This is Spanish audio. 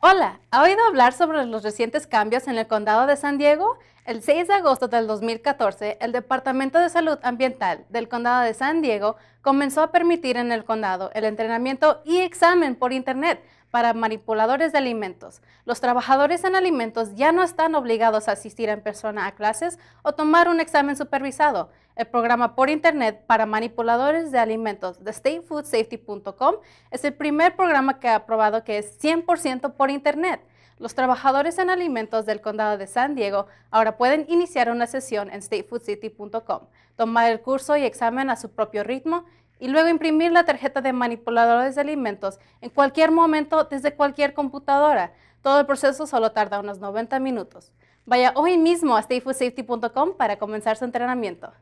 Hola, ¿ha oído hablar sobre los recientes cambios en el condado de San Diego? El 6 de agosto del 2014, el Departamento de Salud Ambiental del Condado de San Diego comenzó a permitir en el condado el entrenamiento y examen por Internet para manipuladores de alimentos. Los trabajadores en alimentos ya no están obligados a asistir en persona a clases o tomar un examen supervisado. El programa por Internet para manipuladores de alimentos de statefoodsafety.com es el primer programa que ha aprobado que es 100% por Internet. Los trabajadores en alimentos del condado de San Diego ahora pueden iniciar una sesión en statefoodcity.com, tomar el curso y examen a su propio ritmo y luego imprimir la tarjeta de manipuladores de alimentos en cualquier momento desde cualquier computadora. Todo el proceso solo tarda unos 90 minutos. Vaya hoy mismo a statefoodsafety.com para comenzar su entrenamiento.